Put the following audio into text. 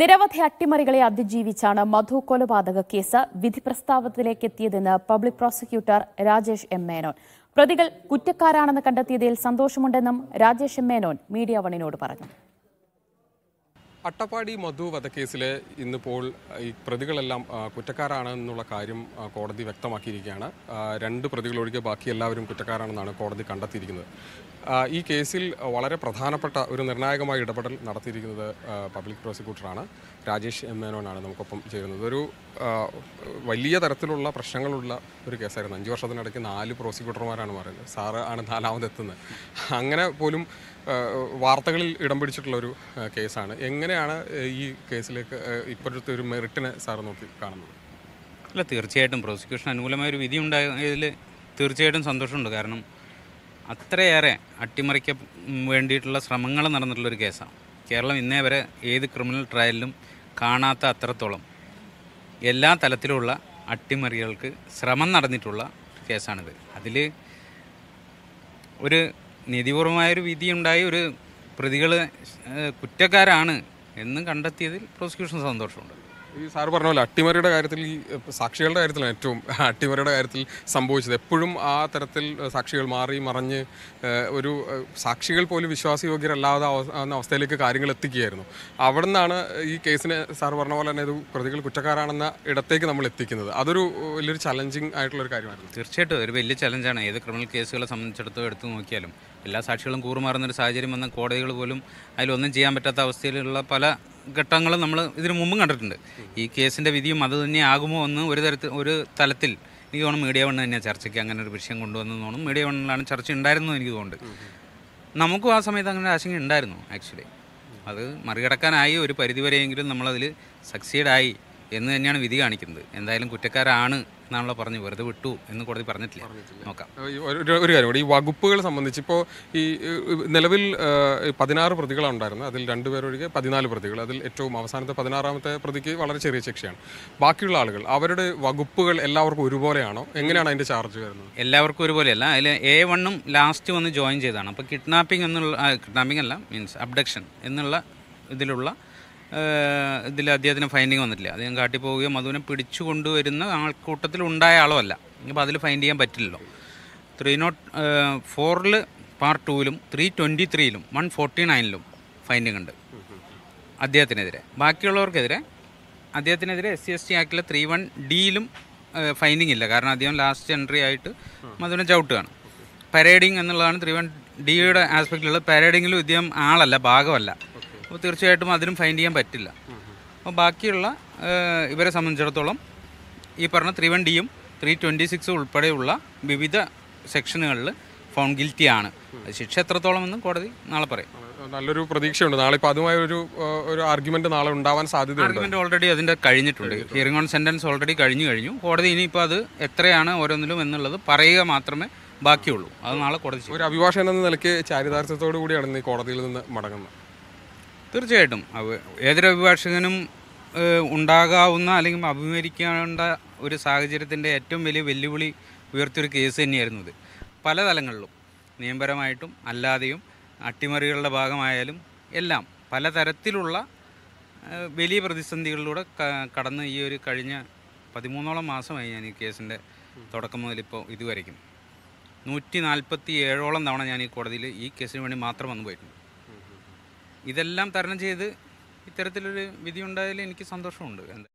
നിരവധി അട്ടിമറികളെ അതിജീവിച്ചാണ് മധു കൊലപാതക കേസ് വിധി പ്രസ്താവത്തിലേക്കെത്തിയതെന്ന് എത്തിയതെന്ന് public prosecutor Rajesh M Menon പ്രതികൾ കുറ്റക്കാരാണെന്ന് കണ്ടെത്തിയതിൽ സന്തോഷമുണ്ടെന്നും രാജേഷ് എം മേനോൻ മീഡിയ വണിനോട് പറഞ്ഞു അട്ടപ്പാടി മധു വധക്കേസിൽ ഇന്നിപ്പോൾ ഈ പ്രതികളെല്ലാം കുറ്റക്കാരാണ് എന്നുള്ള കാര്യം കോടതി വ്യക്തമാക്കിയിരിക്കുകയാണ് രണ്ട് പ്രതികളൊഴികെ ബാക്കി എല്ലാവരും കുറ്റക്കാരാണെന്നാണ് കോടതി കണ്ടെത്തിയിരിക്കുന്നത് ഈ കേസിൽ വളരെ പ്രധാനപ്പെട്ട ഒരു നിർണായകമായ ഇടപെടൽ നടത്തിയിരിക്കുന്നത് പബ്ലിക് പ്രോസിക്യൂട്ടറാണ് രാജേഷ് എം മേനോനാണ് നമുക്കൊപ്പം ചേരുന്നത് ഒരു വലിയ തരത്തിലുള്ള പ്രശ്നങ്ങളുള്ള ഒരു കേസായിരുന്നു അഞ്ച് വർഷത്തിനിടയ്ക്ക് നാല് പ്രോസിക്യൂട്ടർമാരാണ് പറയുന്നത് സാറ് ആണ് നാലാമതെത്തുന്നത് അങ്ങനെ പോലും വാർത്തകളിൽ ഇടം പിടിച്ചിട്ടുള്ള ഒരു കേസാണ് എങ്ങനെയാണ് ഈ കേസിലേക്ക് ഇപ്പോഴത്തെ ഒരു മെറിറ്റിനെ സാർ നോക്കി കാണുന്നത് അല്ല തീർച്ചയായിട്ടും പ്രോസിക്യൂഷൻ അനുകൂലമായ ഒരു വിധി ഉണ്ടായതിൽ തീർച്ചയായിട്ടും സന്തോഷമുണ്ട് കാരണം അത്രയേറെ അട്ടിമറിക്ക വേണ്ടിയിട്ടുള്ള ശ്രമങ്ങൾ നടന്നിട്ടുള്ളൊരു കേസാണ് കേരളം ഇന്നേ വരെ ഏത് ക്രിമിനൽ ട്രയലിലും കാണാത്ത അത്രത്തോളം എല്ലാ തലത്തിലുള്ള അട്ടിമറികൾക്ക് ശ്രമം നടന്നിട്ടുള്ള കേസാണിത് അതിൽ ഒരു നീതിപൂർവമായൊരു വിധിയുണ്ടായി ഒരു പ്രതികൾ കുറ്റക്കാരാണ് എന്നും കണ്ടെത്തിയതിൽ പ്രോസിക്യൂഷൻ സന്തോഷമുണ്ട് ഈ സാർ പറഞ്ഞ പോലെ അട്ടിമറിയുടെ കാര്യത്തിൽ ഈ സാക്ഷികളുടെ കാര്യത്തിലാണ് ഏറ്റവും അട്ടിമറിയുടെ കാര്യത്തിൽ സംഭവിച്ചത് എപ്പോഴും ആ തരത്തിൽ സാക്ഷികൾ മാറി മറിഞ്ഞ് ഒരു സാക്ഷികൾ പോലും വിശ്വാസയോഗ്യരല്ലാതെ ആവുന്ന അവസ്ഥയിലേക്ക് കാര്യങ്ങൾ എത്തിക്കുകയായിരുന്നു അവിടെ നിന്നാണ് ഈ കേസിനെ സാർ പറഞ്ഞ പോലെ തന്നെ ഇത് പ്രതികൾ കുറ്റക്കാരാണെന്ന ഇടത്തേക്ക് നമ്മൾ എത്തിക്കുന്നത് അതൊരു വലിയൊരു ചലഞ്ചിങ് ആയിട്ടുള്ളൊരു കാര്യമായിരുന്നു തീർച്ചയായിട്ടും ഒരു വലിയ ചലഞ്ചാണ് ഏത് ക്രിമിനൽ കേസുകളെ സംബന്ധിച്ചിടത്തോളം എടുത്തു നോക്കിയാലും എല്ലാ സാക്ഷികളും കൂറുമാറുന്ന ഒരു സാഹചര്യം വന്ന കോടതികൾ പോലും അതിലൊന്നും ചെയ്യാൻ പറ്റാത്ത അവസ്ഥയിലുള്ള പല ഘട്ടങ്ങൾ നമ്മൾ ഇതിനു മുമ്പും കണ്ടിട്ടുണ്ട് ഈ കേസിൻ്റെ വിധിയും അത് തന്നെ ആകുമോ എന്ന് ഒരു തരത്തിൽ ഒരു തലത്തിൽ എനിക്ക് തോന്നുന്നു മീഡിയ വൺ തന്നെ ചർച്ചയ്ക്ക് അങ്ങനെ ഒരു വിഷയം കൊണ്ടുവന്നു തോന്നുന്നു മീഡിയ വണ്ണിലാണ് ചർച്ച ഉണ്ടായിരുന്നത് എനിക്ക് തോന്നുന്നുണ്ട് നമുക്കും ആ സമയത്ത് അങ്ങനെ ആശങ്ക ഉണ്ടായിരുന്നു ആക്ച്വലി അത് മറികടക്കാനായി ഒരു പരിധിവരെയെങ്കിലും നമ്മളതിൽ സക്സീഡായി എന്ന് തന്നെയാണ് വിധി കാണിക്കുന്നത് എന്തായാലും കുറ്റക്കാരാണ് എന്നാണല്ലോ പറഞ്ഞു വെറുതെ വിട്ടു എന്ന് കോടതി പറഞ്ഞിട്ടില്ല നോക്കാം ഒരു കാര്യം കൂടി ഈ വകുപ്പുകൾ സംബന്ധിച്ച് ഇപ്പോൾ ഈ നിലവിൽ പതിനാറ് പ്രതികളാണ് ഉണ്ടായിരുന്നത് അതിൽ രണ്ടുപേരൊഴികെ പതിനാല് പ്രതികൾ അതിൽ ഏറ്റവും അവസാനത്തെ പതിനാറാമത്തെ പ്രതിക്ക് വളരെ ചെറിയ ശിക്ഷയാണ് ബാക്കിയുള്ള ആളുകൾ അവരുടെ വകുപ്പുകൾ എല്ലാവർക്കും ഒരുപോലെയാണോ എങ്ങനെയാണ് അതിൻ്റെ ചാർജ് വരുന്നത് എല്ലാവർക്കും ഒരുപോലെയല്ല അതിൽ എ വണ്ണും ലാസ്റ്റ് വന്ന് ജോയിൻ ചെയ്തതാണ് അപ്പോൾ കിഡ്നാപ്പിംഗ് എന്നുള്ള കിഡ്നാപ്പിംഗ് അല്ല മീൻസ് അബ്ഡക്ഷൻ എന്നുള്ള ഇതിലുള്ള ഇതിൽ അദ്ദേഹത്തിന് ഫൈൻഡിങ് വന്നിട്ടില്ല അദ്ദേഹം പോവുകയും മധുവിനെ പിടിച്ചു കൊണ്ടുവരുന്ന ആൾക്കൂട്ടത്തിൽ ഉണ്ടായ ആളുമല്ല അപ്പോൾ അതിൽ ഫൈൻഡ് ചെയ്യാൻ പറ്റില്ലല്ലോ ത്രീ നോട്ട് ഫോറിൽ പാർട്ട് ടൂവിലും ത്രീ ട്വൻറ്റി ത്രീയിലും വൺ ഫോർട്ടി നയനിലും ഫൈൻഡിങ് ഉണ്ട് അദ്ദേഹത്തിനെതിരെ ബാക്കിയുള്ളവർക്കെതിരെ അദ്ദേഹത്തിനെതിരെ എസ് സി എസ് ടി ആക്കിലെ ത്രീ വൺ ഡിയിലും ഫൈൻഡിങ് ഇല്ല കാരണം അദ്ദേഹം ലാസ്റ്റ് എൻട്രി ആയിട്ട് മധുവിനെ ചവിട്ടുകയാണ് പരേഡിങ് എന്നുള്ളതാണ് ത്രീ വൺ ഡിയുടെ ആസ്പെക്റ്റിലുള്ളത് പരേഡിങ്ങിലും ഇദ്ദേഹം ആളല്ല ഭാഗമല്ല അപ്പോൾ തീർച്ചയായിട്ടും അതിനും ഫൈൻഡ് ചെയ്യാൻ പറ്റില്ല അപ്പോൾ ബാക്കിയുള്ള ഇവരെ സംബന്ധിച്ചിടത്തോളം ഈ പറഞ്ഞ ത്രീ വൺ ഡിയും ത്രീ ട്വൻറ്റി സിക്സും ഉൾപ്പെടെയുള്ള വിവിധ സെക്ഷനുകളിൽ ഫോൺ ഗിൽറ്റിയാണ് ശിക്ഷ എത്രത്തോളം എന്നും കോടതി നാളെ പറയും നല്ലൊരു പ്രതീക്ഷയുണ്ട് നാളെ ഇപ്പോൾ അതുമായ ഒരു ഒരു ആർഗ്യുമെന്റ് നാളെ ഉണ്ടാവാൻ സാധ്യത ആർഗ്യുമെന്റ് ഓൾറെഡി അതിന്റെ കഴിഞ്ഞിട്ടുണ്ട് ഹിയറിംഗ് ഓൺ സെന്റൻസ് ഓൾറെഡി കഴിഞ്ഞു കഴിഞ്ഞു കോടതി ഇനിയിപ്പോൾ അത് എത്രയാണ് ഓരോന്നിലും എന്നുള്ളത് പറയുക മാത്രമേ ബാക്കിയുള്ളൂ അത് നാളെ കോടതി ഒരു അഭിഭാഷകൻ എന്ന നിലയ്ക്ക് ചാരിതാർത്ഥ്യത്തോടു കൂടിയാണ് ഈ കോടതിയിൽ നിന്ന് മടങ്ങുന്നത് തീർച്ചയായിട്ടും ഏതൊരു അഭിഭാഷകനും ഉണ്ടാകാവുന്ന അല്ലെങ്കിൽ അഭിമുഖീകരിക്കേണ്ട ഒരു സാഹചര്യത്തിൻ്റെ ഏറ്റവും വലിയ വെല്ലുവിളി ഉയർത്തിയൊരു കേസ് തന്നെയായിരുന്നു ഇത് പല തലങ്ങളിലും നിയമപരമായിട്ടും അല്ലാതെയും അട്ടിമറികളുടെ ഭാഗമായാലും എല്ലാം പലതരത്തിലുള്ള വലിയ പ്രതിസന്ധികളിലൂടെ കടന്ന് ഈ ഒരു കഴിഞ്ഞ പതിമൂന്നോളം മാസമായി ഞാൻ ഈ കേസിൻ്റെ തുടക്കം മുതൽ ഇപ്പോൾ ഇതുവരയ്ക്കും നൂറ്റി നാൽപ്പത്തി ഏഴോളം തവണ ഞാൻ ഈ കോടതിയിൽ ഈ കേസിന് വേണ്ടി മാത്രം വന്നു പോയിട്ടുണ്ട് ഇതെല്ലാം തരണം ചെയ്ത് ഇത്തരത്തിലൊരു വിധി എനിക്ക് സന്തോഷമുണ്ട്